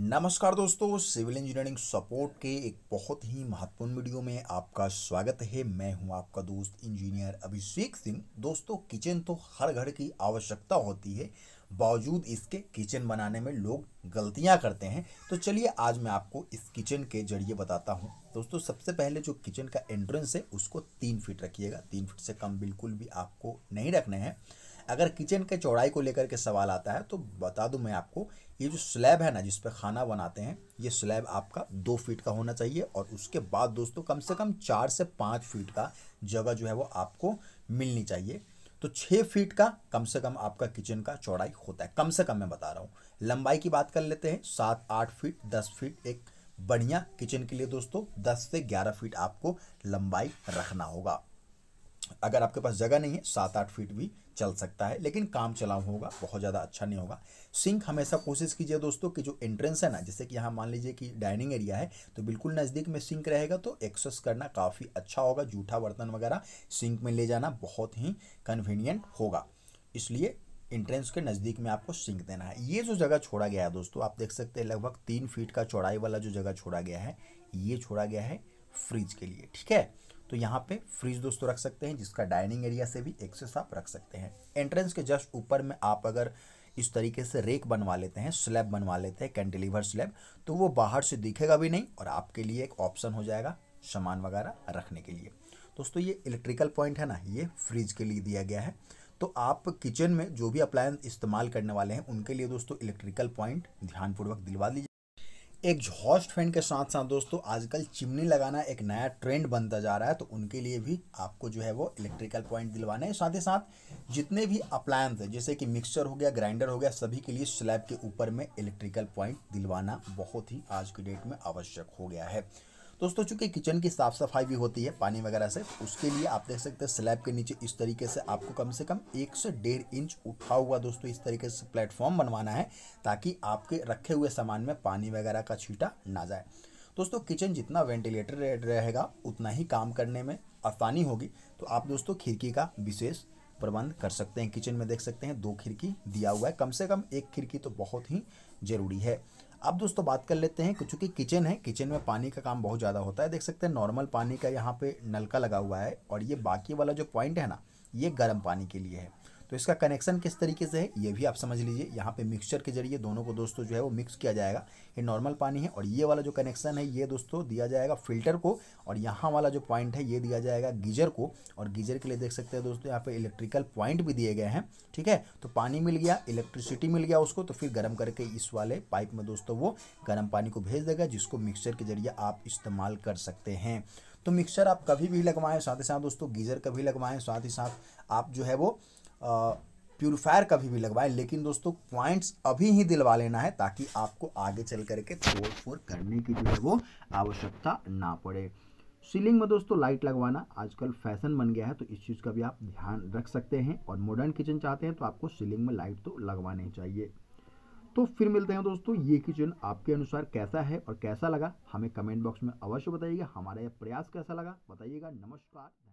नमस्कार दोस्तों civil engineering support के एक बहुत ही महत्वपूर्ण वीडियो में आपका स्वागत है मैं हूं आपका दोस्त इंजीनियर अभिषेक सिंह दोस्तों किचन तो हर घर की आवश्यकता होती है बावजूद इसके किचन बनाने में लोग गलतियां करते हैं तो चलिए आज मैं आपको इस किचन के जरिए बताता हूं दोस्तों सबसे पहले जो किचन का एंट्रेंस है उसको तीन फीट रखिएगा तीन फीट से कम बिल्कुल भी आपको नहीं रखने हैं अगर किचन के चौड़ाई को लेकर के सवाल आता है तो बता दूं मैं आपको ये जो स्लैब है ना जिस पर खाना बनाते हैं ये स्लैब आपका दो फीट का होना चाहिए और उसके बाद दोस्तों कम से कम चार से पाँच फीट का जगह जो है वो आपको मिलनी चाहिए तो छः फीट का कम से कम आपका किचन का चौड़ाई होता है कम से कम मैं बता रहा हूँ लंबाई की बात कर लेते हैं सात आठ फीट दस फीट एक बढ़िया किचन के लिए दोस्तों दस से ग्यारह फीट आपको लंबाई रखना होगा अगर आपके पास जगह नहीं है सात आठ फीट भी चल सकता है लेकिन काम चलाऊ होगा बहुत ज़्यादा अच्छा नहीं होगा सिंक हमेशा कोशिश कीजिए दोस्तों कि जो एंट्रेंस है ना जैसे कि यहाँ मान लीजिए कि डाइनिंग एरिया है तो बिल्कुल नज़दीक में सिंक रहेगा तो एक्सेस करना काफ़ी अच्छा होगा जूठा बर्तन वगैरह सिंक में ले जाना बहुत ही कन्वीनियंट होगा इसलिए इंट्रेंस के नज़दीक में आपको सिंक देना है ये जो जगह छोड़ा गया है दोस्तों आप देख सकते हैं लगभग तीन फीट का चौड़ाई वाला जो जगह छोड़ा गया है ये छोड़ा गया है फ्रिज के लिए ठीक है तो यहाँ पे फ्रिज दोस्तों तो रख सकते हैं जिसका डाइनिंग एरिया से भी एक्सेस आप रख सकते हैं एंट्रेंस के जस्ट ऊपर में आप अगर इस तरीके से रेक बनवा लेते हैं स्लैब बनवा लेते हैं कैंटिलीवर स्लैब तो वो बाहर से दिखेगा भी नहीं और आपके लिए एक ऑप्शन हो जाएगा सामान वगैरह रखने के लिए दोस्तों ये इलेक्ट्रिकल पॉइंट है ना ये फ्रिज के लिए दिया गया है तो आप किचन में जो भी अप्लायंस इस्तेमाल करने वाले हैं उनके लिए दोस्तों इलेक्ट्रिकल पॉइंट ध्यानपूर्वक दिलवा दीजिए एक हॉस्ट फ्रेंड के साथ साथ दोस्तों आजकल चिमनी लगाना एक नया ट्रेंड बनता जा रहा है तो उनके लिए भी आपको जो है वो इलेक्ट्रिकल पॉइंट दिलवाने हैं साथ ही साथ जितने भी अप्लायंस है जैसे कि मिक्सर हो गया ग्राइंडर हो गया सभी के लिए स्लैब के ऊपर में इलेक्ट्रिकल पॉइंट दिलवाना बहुत ही आज के डेट में आवश्यक हो गया है दोस्तों चूंकि किचन की साफ़ सफाई भी होती है पानी वगैरह से उसके लिए आप देख सकते हैं स्लैब के नीचे इस तरीके से आपको कम से कम एक से डेढ़ इंच उठा हुआ दोस्तों इस तरीके से प्लेटफॉर्म बनवाना है ताकि आपके रखे हुए सामान में पानी वगैरह का छीटा ना जाए दोस्तों किचन जितना वेंटिलेटर रहेगा उतना ही काम करने में आसानी होगी तो आप दोस्तों खिड़की का विशेष प्रबंध कर सकते हैं किचन में देख सकते हैं दो खिड़की दिया हुआ है कम से कम एक खिड़की तो बहुत ही ज़रूरी है अब दोस्तों बात कर लेते हैं चूँकि किचन है किचन में पानी का काम बहुत ज़्यादा होता है देख सकते हैं नॉर्मल पानी का यहाँ पे नलका लगा हुआ है और ये बाकी वाला जो पॉइंट है ना ये गर्म पानी के लिए है तो इसका कनेक्शन किस तरीके से है ये भी आप समझ लीजिए यहाँ पे मिक्सचर के जरिए दोनों को दोस्तों जो है वो मिक्स किया जाएगा ये नॉर्मल पानी है और ये वाला जो कनेक्शन है ये दोस्तों दिया जाएगा फिल्टर को और यहाँ वाला जो पॉइंट है ये दिया जाएगा गीजर को और गीजर के लिए देख सकते हैं दोस्तों यहाँ पर इलेक्ट्रिकल पॉइंट भी दिए गए हैं ठीक है तो पानी मिल गया इलेक्ट्रिसिटी मिल गया उसको तो फिर गर्म करके इस वाले पाइप में दोस्तों वो गर्म पानी को भेज देगा जिसको मिक्सचर के जरिए आप इस्तेमाल कर सकते हैं तो मिक्सचर आप कभी भी लगवाएं साथ ही साथ दोस्तों गीजर कभी लगवाएं साथ ही साथ आप जो है वो प्यूरिफायर कभी भी लगवाएं लेकिन दोस्तों पॉइंट्स अभी ही दिलवा लेना है ताकि आपको आगे चल करके तोड़ फोड़ करने की जो है वो आवश्यकता ना पड़े सीलिंग में दोस्तों लाइट लगवाना आजकल फैशन बन गया है तो इस चीज़ का भी आप ध्यान रख सकते हैं और मॉडर्न किचन चाहते हैं तो आपको सीलिंग में लाइट तो लगवानी चाहिए तो फिर मिलते हैं दोस्तों ये किचन आपके अनुसार कैसा है और कैसा लगा हमें कमेंट बॉक्स में अवश्य बताइएगा हमारा यह प्रयास कैसा लगा बताइएगा नमस्कार